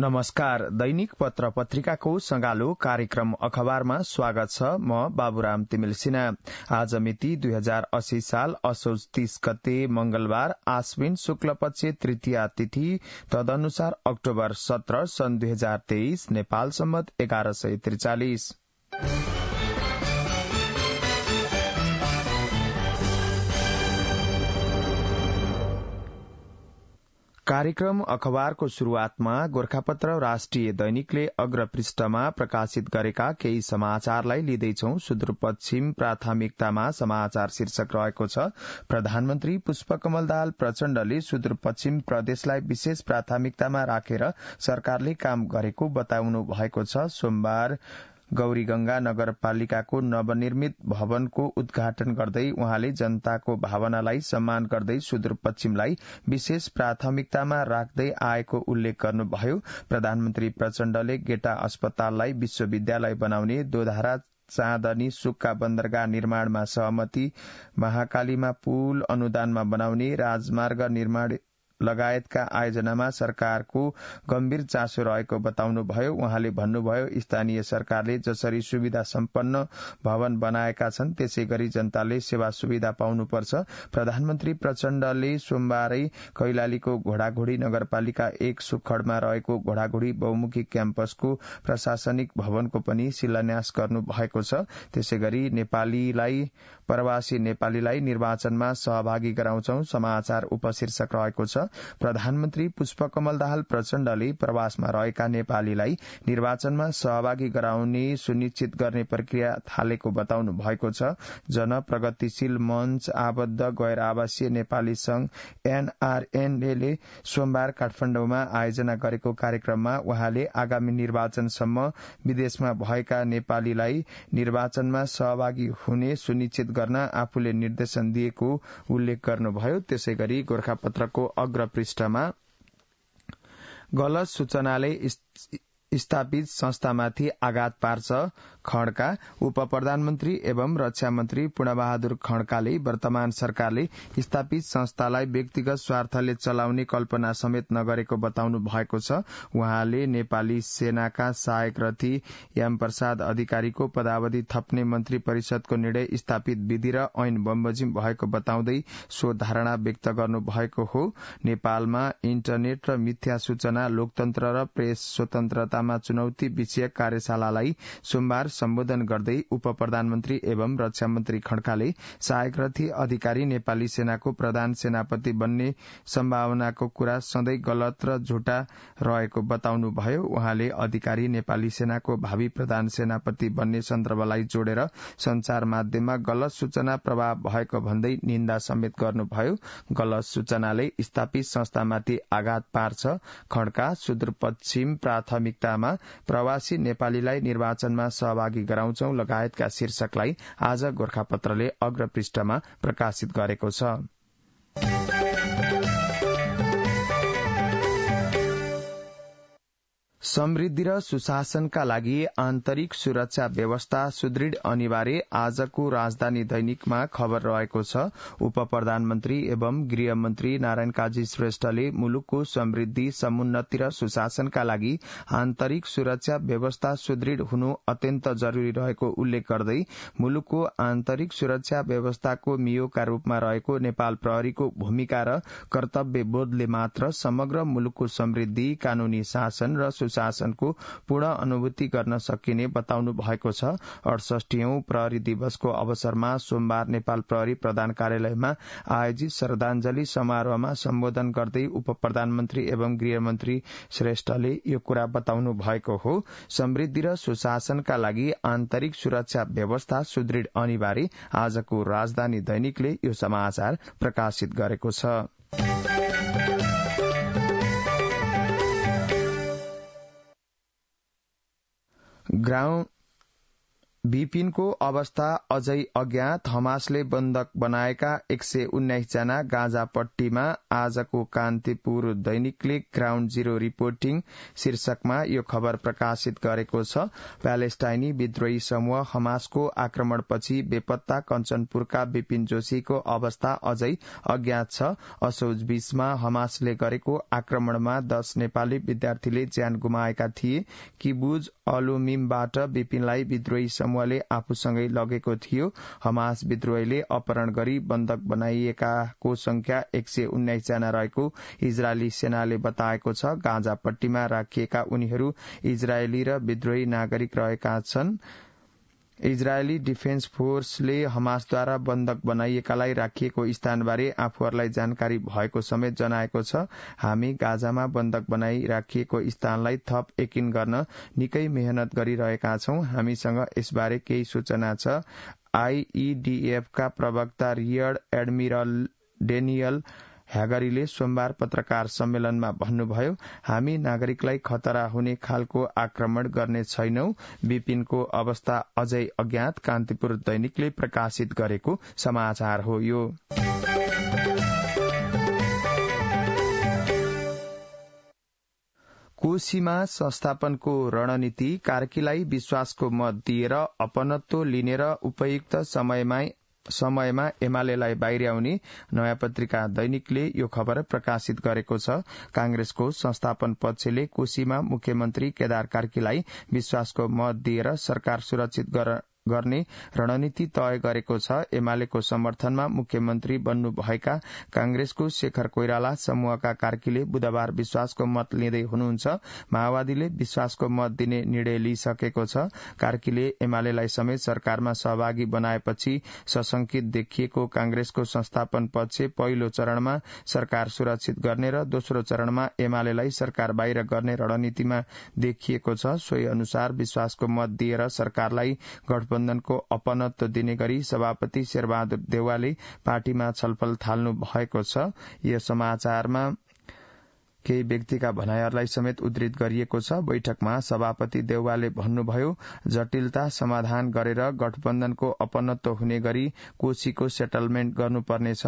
नमस्कार दैनिक पत्र पत्रिकाको सङ्गालो कार्यक्रम अखबारमा स्वागत छ म बाबुराम तिमिल सिन्हा आज मिति दुई हजार अस्सी साल असोज तीस गते मंगलबार आश्विन शुक्लपक्ष तृतीय तिथि तदनुसार अक्टोबर सत्र सन् दुई हजार तेइस नेपाल सम्मत एघार सय त्रिचालिस कार्यक्रम अखबारको शुरूआतमा गोर्खापत्र राष्ट्रिय दैनिकले अग्र पृष्ठमा प्रकाशित गरेका केही समाचारलाई लिँदैछौ सुदूरपश्चिम प्राथमिकतामा समाचार शीर्षक रहेको छ प्रधानमन्त्री पुष्पकमल दाहाल प्रचण्डले सुदूरपश्चिम प्रदेशलाई विशेष प्राथमिकतामा राखेर सरकारले काम गरेको बताउनु भएको छ सोमबार गौरी गङ्गा नगरपालिकाको नवनिर्मित भवनको उद्घाटन गर्दै उहाँले जनताको भावनालाई सम्मान गर्दै सुदूरपश्चिमलाई विशेष प्राथमिकतामा राख्दै आएको उल्लेख गर्नुभयो प्रधानमन्त्री प्रचण्डले गेटा अस्पताललाई विश्वविद्यालय बनाउने दोधारा चाँदनी सुक्का बन्दरगाह निर्माणमा सहमति महाकालीमा पुल अनुदानमा बनाउने राजमार्ग निर्माण लगायतका आयोजनामा सरकारको गम्भीर चासो रहेको बताउनुभयो उहाँले भन्नुभयो स्थानीय सरकारले जसरी सुविधा सम्पन्न भवन बनाएका छन् त्यसै गरी जनताले सेवा सुविधा पाउनुपर्छ प्रधानमन्त्री प्रचण्डले सोमबारै कैलालीको घोडाघोडी नगरपालिका एक सुखडमा रहेको घोडाघोडी बहुमुखी क्याम्पसको प्रशासनिक भवनको पनि शिलान्यास गर्नु भएको छ त्यसै गरी नेपालीलाई प्रवासी नेपालीलाई निर्वाचनमा सहभागी गराउँछौ समाचार उपशीर्षक रहेको छ प्रधानमन्त्री पुष्पकमल दाहाल प्रचण्डले प्रवासमा रहेका नेपालीलाई निर्वाचनमा सहभागी गराउने सुनिश्चित गर्ने प्रक्रिया थालेको बताउनु भएको छ जन प्रगतिशील मंच आबद्ध गैर आवासीय नेपाली संघ एनआरएनले सोमबार काठमाडौँमा आयोजना गरेको कार्यक्रममा उहाँले आगामी निर्वाचनसम्म विदेशमा भएका नेपालीलाई निर्वाचनमा सहभागी हुने सुनिश्चित गर्न आफूले निर्देशन दिएको उल्लेख गर्नुभयो त्यसै गरी गोर्खापत्रको अग्र पृष्ठमा गलत सूचनाले स्थापित संस्थामाथि आघात पार्छ खड्का उप प्रधानमन्त्री एवं रक्षा मन्त्री पूर्णबहादुर खड्काले वर्तमान सरकारले स्थापित संस्थालाई व्यक्तिगत स्वार्थले चलाउने कल्पना समेत नगरेको बताउनु भएको छ उहाँले नेपाली सेनाका सहायक रथी एम प्रसाद अधिकारीको पदावधि थप्ने मन्त्री परिषदको निर्णय स्थापित विधि र ऐन बमबजिम भएको बताउँदै सो धारणा व्यक्त गर्नु भएको हो नेपालमा इन्टरनेट र मिथ्या सूचना लोकतन्त्र र प्रेस स्वतन्त्रता सत्तामा चुनौती विषयक कार्यशालालाई सोमबार सम्बोधन गर्दै उप प्रधानमन्त्री एवं रक्षा मन्त्री खड्काले सहायक रथी अधिकारी नेपाली सेनाको प्रधान सेनापति बन्ने सम्भावनाको कुरा सधैँ गलत र झुटा रहेको बताउनुभयो उहाँले अधिकारी नेपाली सेनाको भावी प्रधान सेनापति बन्ने सन्दर्भलाई जोडेर संचार माध्यममा गलत सूचना प्रभाव भएको भन्दै निन्दा समेत गर्नुभयो गलत सूचनाले स्थापित संस्थामाथि आघात पार्छ खड्का सुदूरपश्चिम प्राथमिकता दिशामा प्रवासी नेपालीलाई निर्वाचनमा सहभागी गराउँछौ लगायतका शीर्षकलाई आज गोर्खापत्रले अग्रपृष्ठमा प्रकाशित गरेको छ समृद्धि र सुशासनका लागि आन्तरिक सुरक्षा व्यवस्था सुदृढ अनिवार्य आजको राजधानी दैनिकमा खबर रहेको छ उप प्रधानमन्त्री एवं गृहमन्त्री नारायण काजी श्रेष्ठले मुलुकको समृद्धि समुन्नति र सुशासनका लागि आन्तरिक सुरक्षा व्यवस्था सुदृढ हुनु अत्यन्त जरूरी रहेको उल्लेख गर्दै मुलुकको आन्तरिक सुरक्षा व्यवस्थाको मियोका रूपमा रहेको नेपाल प्रहरीको भूमिका र कर्तव्य बोधले मात्र समग्र मुलुकको समृद्धि कानूनी शासन र सुशासन शासनको पूर्ण अनुभूति गर्न सकिने बताउनु भएको छ अडसठीऔं प्रहरी दिवसको अवसरमा सोमबार नेपाल प्रहरी प्रधान कार्यालयमा आयोजित श्रद्धाञ्जली समारोहमा सम्बोधन गर्दै उप प्रधानमन्त्री एवं गृहमन्त्री श्रेष्ठले यो कुरा बताउनु भएको हो समृद्धि र सुशासनका लागि आन्तरिक सुरक्षा व्यवस्था सुदृढ अनिवार्य आजको राजधानी दैनिकले यो समाचार प्रकाशित गरेको छ ground विपिनको अवस्था अझै अज्ञात हमासले बन्धक बनाएका एक सय उन्नाइसजना गाँजापट्टीमा आजको कान्तिपुर दैनिकले ग्राउण्ड जिरो रिपोर्टिङ शीर्षकमा यो खबर प्रकाशित गरेको छ प्यालेस्टाइनी विद्रोही समूह हमासको आक्रमणपछि बेपत्ता कञ्चनपुरका विपिन जोशीको अवस्था अझै अज्ञात छ असोज बीचमा हमासले गरेको आक्रमणमा दश नेपाली विद्यार्थीले ज्यान गुमाएका थिए किबुज अलुमिमबाट विपिनलाई विद्रोही समूहले आफूसँगै लगेको थियो हमास विद्रोहीले अपहरण गरी बन्धक बनाइएकाको संख्या एक सय उन्नाइसजना रहेको इजरायली सेनाले बताएको छ गाँजापट्टीमा राखिएका उनीहरू इजरायली र विद्रोही नागरिक रहेका छनृ इजरायली डिफेन्स फोर्सले हमासद्वारा बन्धक बनाइएकालाई राखिएको स्थानबारे आफूहरूलाई जानकारी भएको समेत जनाएको छ हामी गाजामा बन्धक बनाई राखिएको स्थानलाई थप यकिन गर्न निकै मेहनत गरिरहेका छौं हामीसँग यसबारे केही सूचना छ आईईडीएफका प्रवक्ता रियर एडमिरल डेनियल ह्यागरीले सोमबार पत्रकार सम्मेलनमा भन्नुभयो हामी नागरिकलाई खतरा हुने खालको आक्रमण गर्ने छैनौ विपिनको अवस्था अझै अज्ञात कान्तिपुर दैनिकले प्रकाशित गरेको समाचार हो यो कोशीमा संस्थापनको रणनीति कार्कीलाई विश्वासको मत दिएर अपनत्व लिने र उपयुक्त समयमै समयमा एमालेलाई बाहिर्याउने नयाँ पत्रिका दैनिकले यो खबर प्रकाशित गरेको छ कांग्रेसको संस्थापन पक्षले कोशीमा मुख्यमन्त्री केदार कार्कीलाई विश्वासको मत दिएर सरकार सुरक्षित गर्न गर्ने रणनीति तय गरेको छ एमालेको समर्थनमा मुख्यमन्त्री बन्नुभएका कांग्रेसको शेखर कोइराला समूहका कार्कीले बुधबार विश्वासको मत लिँदै हुनुहुन्छ माओवादीले विश्वासको मत दिने निर्णय लिइसकेको छ कार्कीले एमालेलाई समेत सरकारमा सहभागी बनाएपछि सशंकित देखिएको कांग्रेसको संस्थापन पक्ष पहिलो चरणमा सरकार सुरक्षित गर्ने र दोस्रो चरणमा एमालेलाई सरकार बाहिर गर्ने रणनीतिमा देखिएको छ सोही अनुसार विश्वासको मत दिएर सरकारलाई गठबन्धन गठबन्धनको अपनत्व दिने गरी सभापति शेरबहादुर देवालले पार्टीमा छलफल थाल्नु भएको छ यो समाचारमा केही व्यक्तिका भनाइहरूलाई समेत उद्धित गरिएको छ बैठकमा सभापति देउवाले भन्नुभयो जटिलता समाधान गरेर गठबन्धनको अपनत्व हुने गरी कोशीको सेटलमेन्ट गर्नुपर्नेछ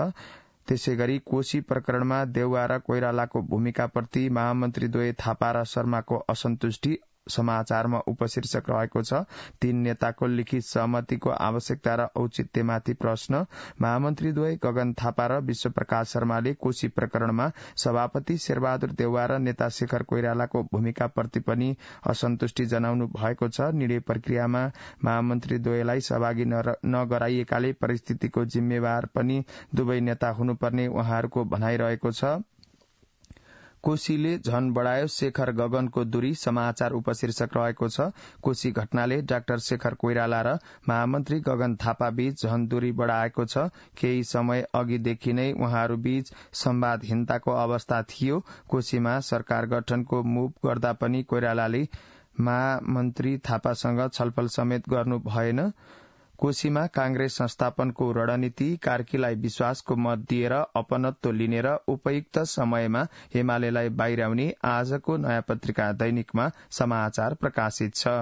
त्यसै गरी कोशी प्रकरणमा देउवा र कोइरालाको भूमिकाप्रति महामन्त्रीद्वय थापा र शर्माको असन्तुष्टि समाचारमा उपशीर्षक रहेको छ तीन नेताको लिखित सहमतिको आवश्यकता र औचित्यमाथि प्रश्न महामन्त्रीद्वय गगन थापा र विश्वप्रकाश शर्माले कोशी प्रकरणमा सभापति शेरबहादुर देउवा र नेता शेखर कोइरालाको भूमिकाप्रति पनि असन्तुष्टि जनाउनु भएको छ निर्णय प्रक्रियामा महामन्त्रीद्वयलाई सहभागी नगराइएकाले परिस्थितिको जिम्मेवार पनि दुवै नेता हुनुपर्ने उहाँहरूको भनाइरहेको छ कोशीले झन बढायो शेखर गगनको दूरी समाचार उपशीर्षक रहेको छ कोशी घटनाले डाक्टर शेखर कोइराला र महामन्त्री गगन थापा बीच झन दूरी बढाएको छ केही समय अघिदेखि नै उहाँहरू बीच सम्वादहीनताको अवस्था थियो कोशीमा सरकार गठनको मुभ गर्दा पनि कोइरालाले महामन्त्री थापासँग छलफल समेत गर्नु भएन कोशीमा कांग्रेस संस्थापनको रणनीति कार्कीलाई विश्वासको मत दिएर अपनत्व लिने र उपयुक्त समयमा हिमालयलाई बाहिर आजको नयाँ पत्रिका दैनिकमा समाचार प्रकाशित छ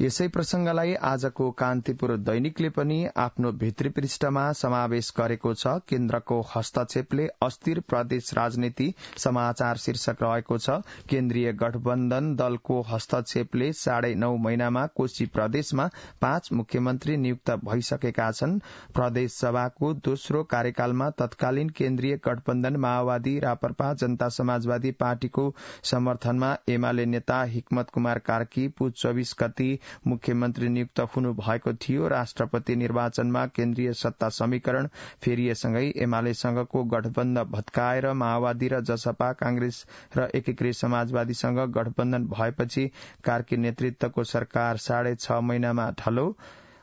यसै प्रसंगलाई आजको कान्तिपुर दैनिकले पनि आफ्नो भित्री पृष्ठमा समावेश गरेको छ केन्द्रको हस्तक्षेपले अस्थिर प्रदेश राजनीति समाचार शीर्षक रहेको छ केन्द्रीय गठबन्धन दलको हस्तक्षेपले साढे नौ महिनामा कोशी प्रदेशमा पाँच मुख्यमन्त्री नियुक्त भइसकेका छन् प्रदेश सभाको दोस्रो कार्यकालमा तत्कालीन केन्द्रीय गठबन्धन माओवादी रापरपा जनता समाजवादी पार्टीको समर्थनमा एमाले नेता हिक्मत कुमार कार्की पु चौविस गति मुख्यमन्त्री नियुक्त हुनुभएको थियो राष्ट्रपति निर्वाचनमा केन्द्रीय सत्ता समीकरण फेरिएसँगै एमालेसँगको गठबन्धन भत्काएर माओवादी र जसपा कांग्रेस र एकीकृत समाजवादीसँग गठबन्धन भएपछि कार्की नेतृत्वको सरकार साढे छ महिनामा ढलो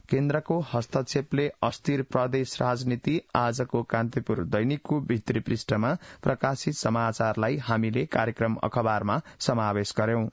केन्द्रको हस्तक्षेपले अस्थिर प्रदेश राजनीति आजको कान्तिपुर दैनिकको भित्री पृष्ठमा प्रकाशित समाचारलाई हामीले कार्यक्रम अखबारमा समावेश गर्यौं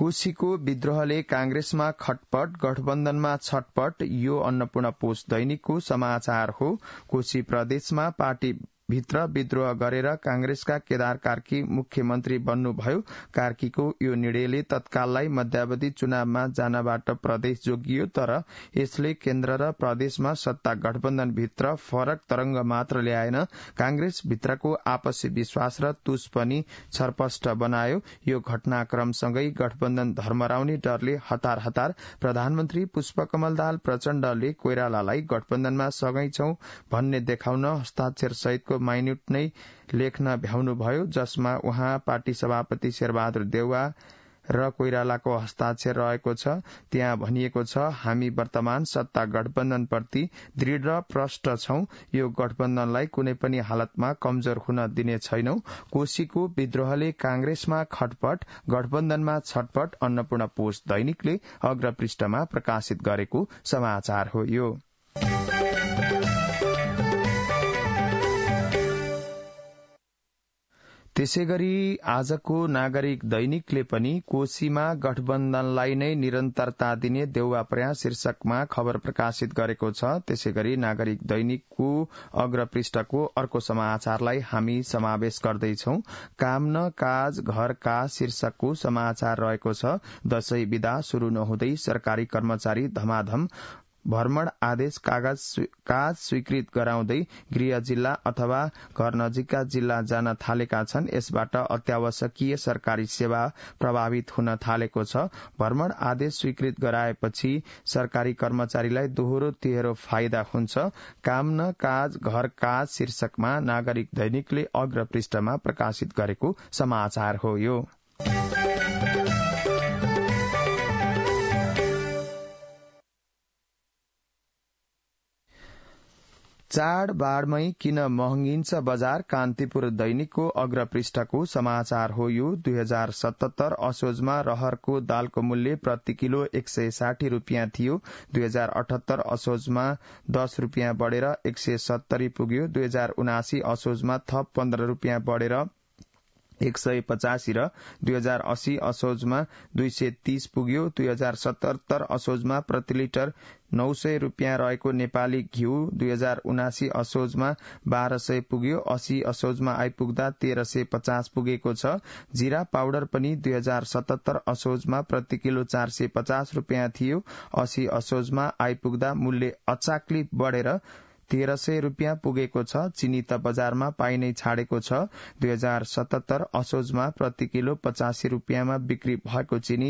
कोशीको विद्रोहले कांग्रेसमा खटपट गठबन्धनमा छटपट यो अन्नपूर्ण पोस्ट दैनिकको समाचार हो कोशी प्रदेशमा पार्टी भित्र विद्रोह गरेर कांग्रेसका केदार कार्की मुख्यमन्त्री बन्नुभयो कार्कीको यो निर्णयले तत्काललाई मध्यावधि चुनावमा जानबाट प्रदेश जोगियो तर यसले केन्द्र र प्रदेशमा सत्ता गठबन्धनभित्र फरक तरंग मात्र ल्याएन कांग्रेसभित्रको आपसी विश्वास र तुस पनि छरपष्ट बनायो यो घटनाक्रमसँगै गठबन्धन धर्मराउने डरले हतार हतार प्रधानमन्त्री पुष्पकमल दाल प्रचण्डले कोइरालालाई गठबन्धनमा सघै छौं भन्ने देखाउन हस्ताक्षर सहितको माइन्युट नै लेख्न भ्याउनुभयो जसमा उहाँ पार्टी सभापति शेरबहादुर देउवा र कोइरालाको हस्ताक्षर रहेको छ त्यहाँ भनिएको छ हामी वर्तमान सत्ता गठबन्धनप्रति दृढ़ प्रष्ट छौं यो गठबन्धनलाई कुनै पनि हालतमा कमजोर हुन दिने छैनौं कोशीको विद्रोहले कांग्रेसमा खटपट गठबन्धनमा छटपट अन्नपूर्ण पोष दैनिकले अग्रपृष्ठमा प्रकाशित गरेको समाचार हो यो त्यसै गरी आजको नागरिक दैनिकले पनि कोशीमा गठबन्धनलाई नै निरन्तरता दिने देउवा प्रयास शीर्षकमा खबर प्रकाशित गरेको छ त्यसै गरी नागरिक दैनिकको अग्रपृष्ठको अर्को समाचारलाई हामी समावेश गर्दैछौ काम न काज घरका शीर्षकको समाचार रहेको छ दशैं विदा शुरू नहुँदै सरकारी कर्मचारी धमाधम भ्रमण आदेश कागज काज स्वीकृत गराउँदै गृह जिल्ला अथवा घर नजिकका जिल्ला जान थालेका छन् यसबाट अत्यावश्यकीय सरकारी सेवा प्रभावित हुन थालेको छ भ्रमण आदेश स्वीकृत गराएपछि सरकारी कर्मचारीलाई दोहोरो तेह्रो फाइदा हुन्छ काम न काज घर काज शीर्षकमा नागरिक दैनिकले अग्र पृष्ठमा प्रकाशित गरेको समाचार हो यो चाडबाडमै किन महँगिन्छ बजार कान्तिपुर दैनिकको अग्रपृष्ठको समाचार हो यो दुई हजार सतहत्तर असोजमा रहरको दालको मूल्य प्रति किलो एक सय साठी रूपियाँ थियो दुई हजार अठहत्तर असोजमा दस रूपियाँ बढ़ेर एक सय सत्तरी पुग्यो दुई हजार उनासी असोजमा थप पन्ध्र रूपियाँ बढ़ेर एक सय पचासी र दुई हजार अस्सी असोजमा दुई सय तीस पुग्यो दुई हजार सतहत्तर असोजमा प्रति लिटर नौ सय रूपियाँ रहेको नेपाली घिउ दुई हजार उनासी असोजमा बाह्र सय पुग्यो अस्सी असोजमा आइपुग्दा तेह्र सय पचास पुगेको छ जिरा पाउडर पनि दुई हजार सतहत्तर असोजमा प्रति किलो चार सय पचास रूपियाँ थियो अस्सी असोजमा आइपुग्दा मूल्य अचाक्ली बढ़ेर तेह्र सय रूपियाँ पुगेको छ चिनी त बजारमा पाइनै छाडेको छ दुई हजार सतहत्तर असोजमा प्रति किलो पचासी रूपियाँमा बिक्री भएको चिनी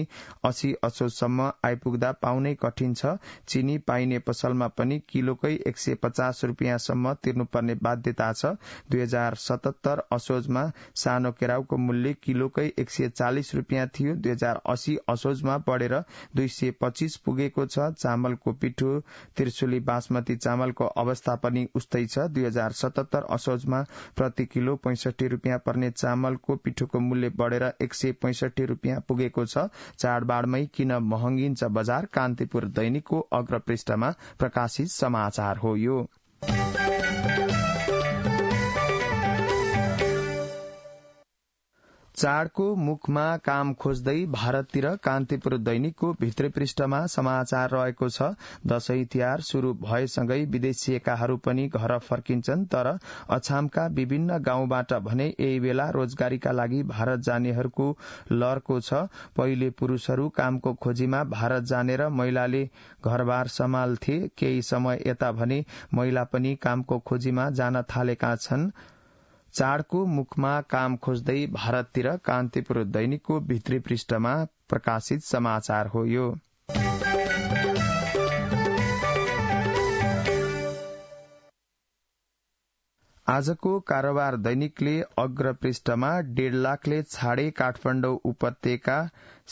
असी असोजसम्म आइपुग्दा पाउनै कठिन छ चिनी पाइने पसलमा पनि किलोकै एक सय पचास रूपियाँसम्म तिर्नुपर्ने बाध्यता छ दुई हजार सतहत्तर असोजमा सानो केराउको मूल्य किलोकै एक सय चालिस रूपियाँ थियो दुई हजार असी असोजमा बढ़ेर दुई सय पच्चीस पुगेको छ चामलको पिठो त्रिशुली बासमती चामलको अवस्था अवस्था पनि उस्तै छ दुई हजार सतहत्तर असोजमा प्रति किलो पैंसठी रूपियाँ पर्ने चामलको पिठोको मूल्य बढ़ेर एक सय पैंसठी रूपियाँ पुगेको छ चाडबाड़मै किन महँगिन्छ बजार कान्तिपुर दैनिकको अग्रपृष्ठमा प्रकाशित समाचार हो यो चाडको मुखमा काम खोज्दै भारततिर कान्तिपुर दैनिकको भित्री पृष्ठमा समाचार रहेको छ दशैं तिहार शुरू भएसँगै विदेशिएकाहरू पनि घर फर्किन्छन् तर अछामका विभिन्न गाउँबाट भने यही बेला रोजगारीका लागि भारत जानेहरूको लहरको छ पहिले पुरूषहरू कामको खोजीमा भारत जानेर महिलाले घरबार सम्हाल्थे केही समय यता भने महिला पनि कामको खोजीमा जान थालेका छनृ चाडको मुखमा काम खोज्दै भारततिर कान्तिपुर दैनिकको भित्री पृष्ठमा प्रकाशित समाचार हो यो आजको कारोबार दैनिकले अग्र पृष्ठमा डेढ लाखले छाडे काठमाडौँ उपत्यका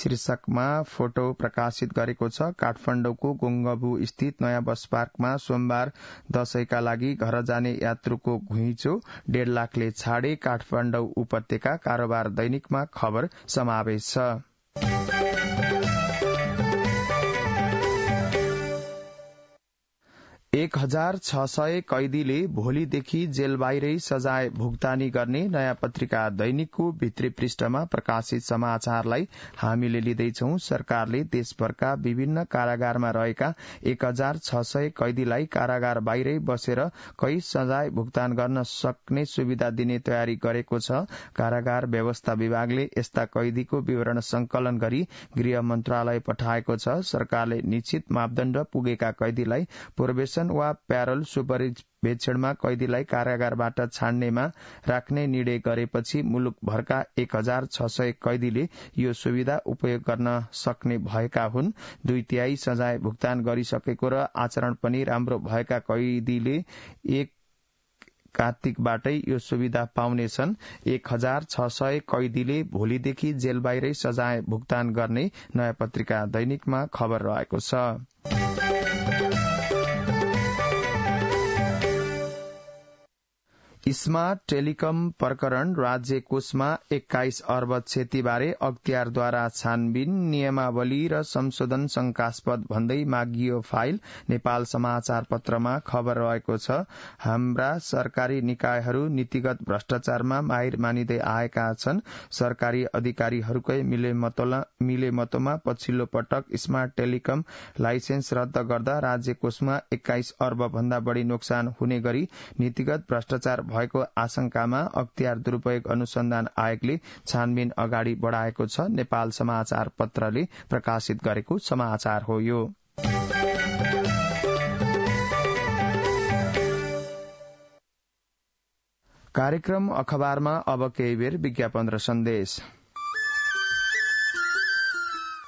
शीर्षकमा फोटो प्रकाशित गरेको छ काठमाडौँको गोङ्गबु स्थित नयाँ बस पार्कमा सोमबार दशैंका लागि घर जाने यात्रुको घुइचो डेढ लाखले छाडे काठमाडौँ उपत्यका कारोबार दैनिकमा खबर समावेश छ एक हजार छ सय कैदीले भोलिदेखि जेल बाहिरै सजाय भुक्तानी गर्ने नयाँ पत्रिका दैनिकको भित्री पृष्ठमा प्रकाशित समाचारलाई हामीले लिँदैछौ सरकारले देशभरका विभिन्न कारागारमा रहेका एक हजार छ सय कैदीलाई कारागार बाहिरै बसेर कै सजाय भुक्तान गर्न सक्ने सुविधा दिने तयारी गरेको छ कारागार व्यवस्था विभागले यस्ता कैदीको विवरण संकलन गरी गृह मन्त्रालय पठाएको छ सरकारले निश्चित मापदण्ड पुगेका कैदीलाई पूर्वेशन प्रिजन वा प्यारल सुपरिवेक्षणमा कैदीलाई कारागारबाट छाड्नेमा राख्ने निर्णय गरेपछि मुलुकभरका एक हजार छ सय कैदीले यो सुविधा उपयोग गर्न सक्ने भएका हुन् दुई तिहाई सजाय भुक्तान गरिसकेको र आचरण पनि राम्रो भएका कैदीले एक कार्तिकबाटै यो सुविधा पाउनेछन् एक हजार छ सय कैदीले भोलिदेखि जेल बाहिरै सजाय भुक्तान गर्ने नयाँ पत्रिका दैनिकमा खबर रहेको छ बीसमा टेलिकम प्रकरण राज्य कोषमा एक्काइस अर्ब क्षतिबारे अख्तियारद्वारा छानबिन नियमावली र संशोधन शंकास्पद भन्दै मागियो फाइल नेपाल समाचार पत्रमा खबर रहेको छ हाम्रा सरकारी निकायहरू नीतिगत भ्रष्टाचारमा माहिर मानिँदै आएका छन् सरकारी अधिकारीहरूकै मिलेमतोमा पछिल्लो पटक स्मार्ट टेलिकम लाइसेन्स रद्द गर्दा राज्य कोषमा एक्काइस अर्ब भन्दा बढ़ी नोक्सान हुने गरी नीतिगत भ्रष्टाचार भयो भएको आशंकामा अख्तियार दुरूपयोग अनुसन्धान आयोगले छानबिन अगाडि बढ़ाएको छ नेपाल समाचार पत्रले प्रकाशित गरेको समाचार हो यो कार्यक्रम अखबारमा अब केही बेर विज्ञापन र सन्देश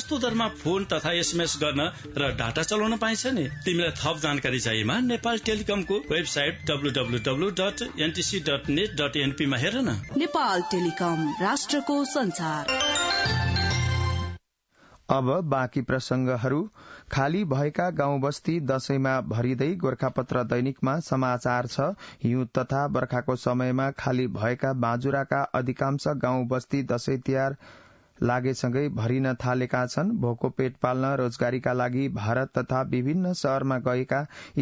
सस्तो दरमा फोन तथा एसएमएस गर्न र डाटा चलाउन पाइन्छ नि तिमीलाई थप जानकारी चाहिएमा नेपाल टेलिकमको वेबसाइट www.ntc.net.np मा हेर न नेपाल टेलिकम राष्ट्रको संचार अब बाँकी प्रसंगहरू खाली भएका गाउँ बस्ती दशैंमा भरिँदै गोर्खापत्र दैनिकमा समाचार छ हिउँ तथा बर्खाको समयमा खाली भएका बाजुराका अधिकांश गाउँ बस्ती दशैं तिहार लागेसँगै भरिन थालेका छन् भोको पेट पाल्न रोजगारीका लागि भारत तथा विभिन्न शहरमा गएका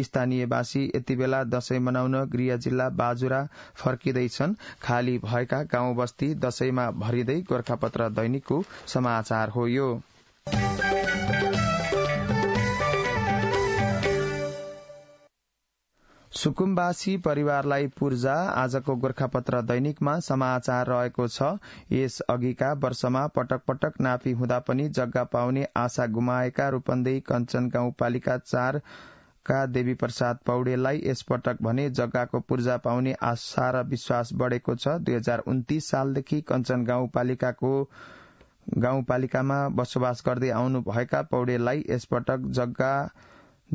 स्थानीयवासी बेला दशैं मनाउन गृह जिल्ला बाजुरा फर्किँदैछन् खाली भएका गाउँ बस्ती दशैंमा भरिँदै गोर्खापत्र दैनिकको समाचार हो यो सुकुम्बासी परिवारलाई पूर्जा आजको गोर्खापत्र दैनिकमा समाचार रहेको छ यस अघिका वर्षमा पटक पटक नापी हुँदा पनि जग्गा पाउने आशा गुमाएका रूपन्देही कञ्चन गाउँपालिका चार का देवी प्रसाद पौडेललाई यसपटक भने जग्गाको पूर्जा पाउने आशा र विश्वास बढ़ेको छ दुई हजार उन्तिस सालदेखि कञ्चन गाउँपालिकाको गाउँपालिकामा बसोबास गर्दै आउनुभएका पौडेललाई यसपटक जग्गा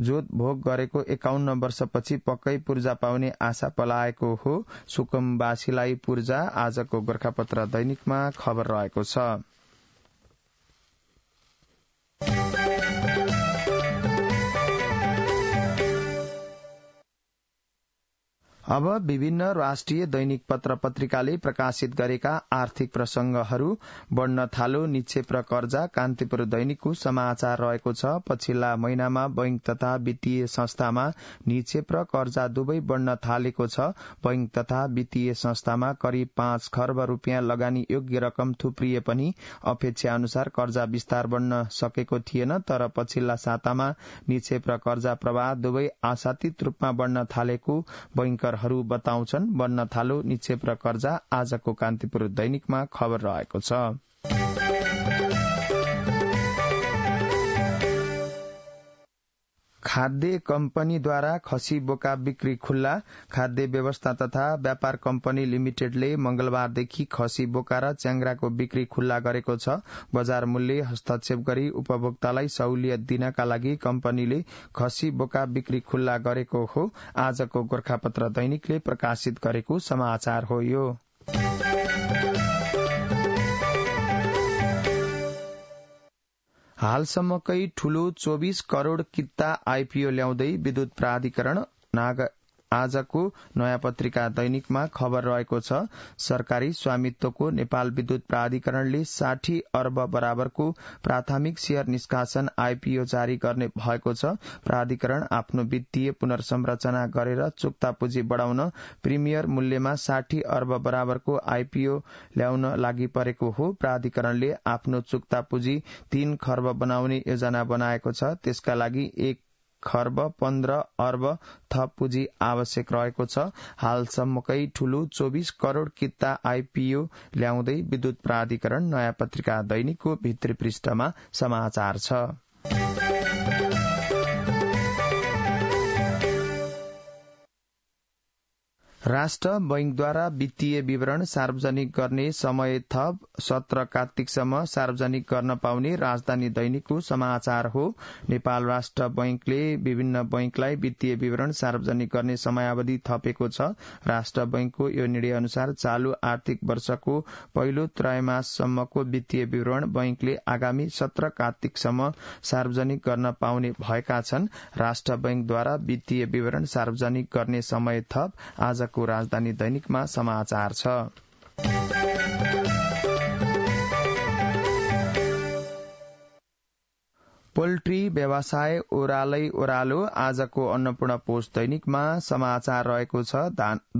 जोत भोग गरेको एकाउन्न वर्षपछि पक्कै पूर्जा पाउने आशा पलाएको हो सुकुमवासीलाई पूर्जा आजको गोर्खापत्र दैनिकमा खबर रहेको छ अब विभिन्न राष्ट्रिय दैनिक पत्र पत्रिकाले प्रकाशित गरेका आर्थिक प्रसंगहरू बढ़न थालो निक्षेप र कर्जा कान्तिपुर दैनिकको समाचार रहेको छ पछिल्ला महिनामा बैंक तथा वित्तीय संस्थामा निक्षेप र कर्जा दुवै बढ़न थालेको छ बैंक तथा वित्तीय संस्थामा करिब पाँच खर्ब रूपियाँ लगानी योग्य रकम थुप्रिए पनि अपेक्षा अनुसार कर्जा विस्तार बढ़न सकेको थिएन तर पछिल्ला सातामा निक्षेप र कर्जा प्रवाह दुवै आशातीत रूपमा बढ़न थालेको बैंकर विवरणहरू बताउँछन् बन्न थालो निक्षेप र कर्जा आजको कान्तिपुर दैनिकमा खबर रहेको छ खाद्य कम्पनीद्वारा खसी बोका बिक्री खुल्ला खाद्य व्यवस्था तथा व्यापार कम्पनी लिमिटेडले मंगलबारदेखि खसी बोका र च्याङ्राको बिक्री खुल्ला गरेको छ बजार मूल्य हस्तक्षेप गरी उपभोक्तालाई सहुलियत दिनका लागि कम्पनीले खसी बोका बिक्री खुल्ला गरेको हो आजको गोर्खापत्र दैनिकले प्रकाशित गरेको समाचार हो यो हालसम्मकै ठूलो चौविस करोड़ कित्ता आइपीओ ल्याउँदै विद्युत प्राधिकरण नाग आजको नयाँ पत्रिका दैनिकमा खबर रहेको छ सरकारी स्वामित्वको नेपाल विद्युत प्राधिकरणले साठी अर्ब बराबरको प्राथमिक शेयर निष्कासन आईपीओ जारी गर्ने भएको छ प्राधिकरण आफ्नो वित्तीय पुनर्संरचना गरेर चुक्ता पुँजी बढ़ाउन प्रिमियर मूल्यमा साठी अर्ब बराबरको आईपीओ ल्याउन लागि परेको हो प्राधिकरणले आफ्नो चुक्ता पुँजी तीन खर्ब बनाउने योजना बनाएको छ त्यसका लागि एक खर्ब पन्ध्र अर्ब थप पुँजी आवश्यक रहेको छ हालसम्मकै ठूलो चौबिस करोड़ किता आइपिओ ल्याउँदै विद्युत प्राधिकरण नयाँ पत्रिका दैनिकको भित्री पृष्ठमा समाचार छ राष्ट्र बैंकद्वारा वित्तीय विवरण सार्वजनिक गर्ने समय थप सत्र कार्तिकसम्म सार्वजनिक गर्न पाउने राजधानी दैनिकको समाचार हो नेपाल राष्ट्र बैंकले विभिन्न बैंकलाई वित्तीय विवरण सार्वजनिक गर्ने समयावधि थपेको छ राष्ट्र बैंकको यो निर्णय अनुसार चालू आर्थिक वर्षको पहिलो त्रयमाससम्मको वित्तीय विवरण बैंकले आगामी सत्र कार्तिकसम्म सार्वजनिक गर्न पाउने भएका छन् राष्ट्र बैंकद्वारा वित्तीय विवरण सार्वजनिक गर्ने समय थप आज भारतको राजधानी दैनिकमा समाचार छ पोल्ट्री व्यवसाय ओह्रालै ओह्रालो आजको अन्नपूर्ण पोस्ट दैनिकमा समाचार रहेको छ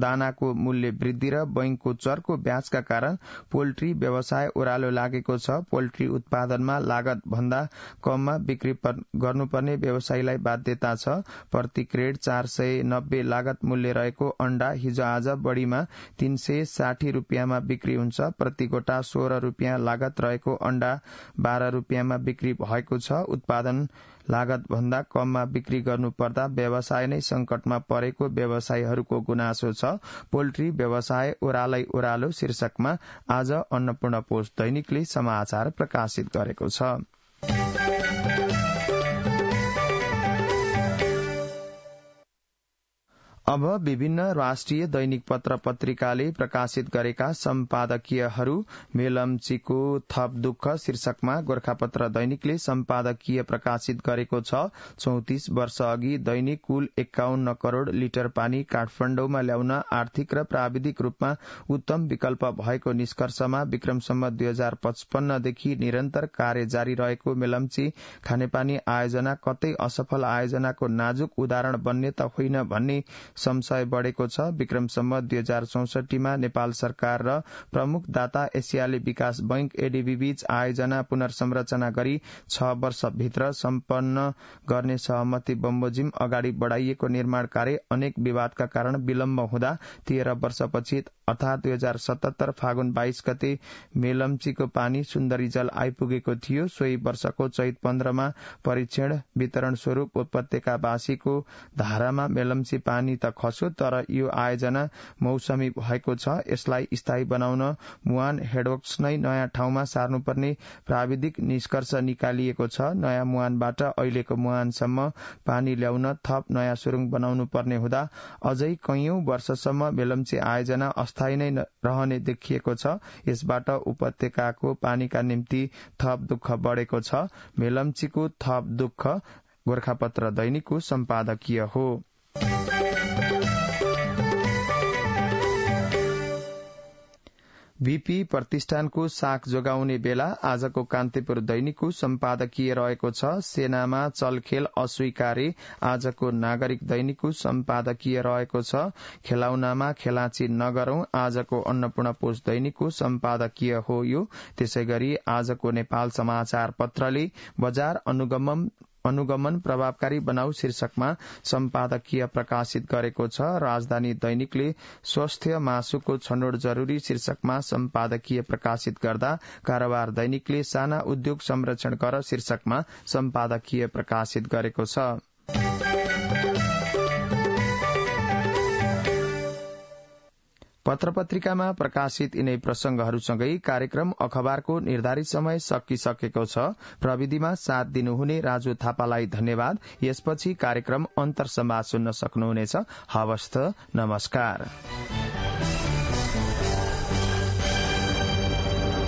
दानाको मूल्य वृद्धि र बैंकको चर्को ब्याजका कारण पोल्ट्री व्यवसाय ओह्रालो लागेको छ पोल्ट्री उत्पादनमा लागत भन्दा कममा बिक्री गर्नुपर्ने व्यवसायीलाई बाध्यता छ प्रति क्रेड चार सय नब्बे लागत मूल्य रहेको अण्डा हिजो आज बढ़ीमा तीन सय साठी रूपियाँमा बिक्री हुन्छ प्रति गोटा सोह्र रूपियाँ लागत रहेको अण्डा बाह्र रूपियाँमा बिक्री भएको छ उत्पादन लागतभन्दा कममा बिक्री गर्नुपर्दा व्यवसाय नै संकटमा परेको व्यवसायीहरूको गुनासो छ पोल्ट्री व्यवसाय ओह्रालै ओह्रालो शीर्षकमा आज अन्नपूर्ण पोस्ट दैनिकले समाचार प्रकाशित गरेको छ अब विभिन्न राष्ट्रिय दैनिक पत्र पत्रिकाले प्रकाशित गरेका सम्पादकीयहरू मेलम्चीको थप दुःख शीर्षकमा गोर्खापत्र दैनिकले सम्पादकीय प्रकाशित गरेको छ चौतिस वर्ष अघि दैनिक कुल एक्काउन्न करोड़ लिटर पानी काठमाडौँमा ल्याउन आर्थिक र प्राविधिक रूपमा उत्तम विकल्प भएको निष्कर्षमा विक्रमसम्म दुई हजार पचपन्नदेखि निरन्तर कार्य जारी रहेको मेलम्ची खानेपानी आयोजना कतै असफल आयोजनाको नाजुक उदाहरण बन्ने त होइन भन्ने संशय बढ़ेको छ विक्रमसम्म दुई हजार चौसठीमा नेपाल सरकार र प्रमुख दाता एसियाली विकास बैंक एडीबी बीच आयोजना पुनर्संरचना गरी छ वर्षभित्र सम्पन्न गर्ने सहमति बमोजिम अगाडि बढ़ाइएको निर्माण कार्य अनेक विवादका कारण विलम्ब हुँदा तेह्र वर्षपछि अर्थात दुई हजार सतहत्तर फागुन बाइस गते मेलम्चीको पानी सुन्दरी जल आइपुगेको थियो सोही वर्षको चैत पन्ध्रमा परीक्षण वितरण स्वरूप उपत्यकावासीको धारामा मेलम्ची पानी त खस्यो तर यो आयोजना मौसमी भएको छ यसलाई स्थायी बनाउन मुहान हेडवर्क्स नै नयाँ ठाउँमा सार्नुपर्ने प्राविधिक निष्कर्ष निकालिएको छ नयाँ मुहानबाट अहिलेको मुहानसम्म पानी ल्याउन थप नयाँ सुरुङ बनाउनु पर्ने हुँदा अझै कैयौं वर्षसम्म बेलम्ची आयोजना अस्थायी नै रहने देखिएको छ यसबाट उपत्यकाको पानीका निम्ति थप दुःख बढ़ेको छ मेलम्चीको थप दुःख गोर्खापत्र दैनिकको सम्पादकीय हो भीपी प्रतिष्ठानको साक जोगाउने बेला आजको कान्तिपुर दैनिकको सम्पादकीय रहेको छ सेनामा चलखेल अस्वीकारे आजको नागरिक दैनिकको सम्पादकीय रहेको छ खेलाउनामा खेलाची नगरौं आजको अन्नपूर्ण पोष दैनिकको सम्पादकीय हो यो त्यसै गरी आजको नेपाल समाचार पत्रले बजार अनुगमन अनुगमन प्रभावकारी बनाऊ शीर्षकमा सम्पादकीय प्रकाशित गरेको छ राजधानी दैनिकले स्वास्थ्य मासुको छनौट जरूरी शीर्षकमा सम्पादकीय प्रकाशित गर्दा कारोबार दैनिकले साना उद्योग संरक्षण गर शीर्षकमा सम्पादकीय प्रकाशित गरेको छ पत्रपत्रिकामा प्रकाशित यिनै प्रसंगहरूसँगै कार्यक्रम अखबारको निर्धारित समय सकिसकेको छ प्रविधिमा साथ दिनुहुने राजु थापालाई धन्यवाद यसपछि कार्यक्रम अन्तर सम्वाद सुन्न सक्नुहुनेछ हवस्त नमस्कार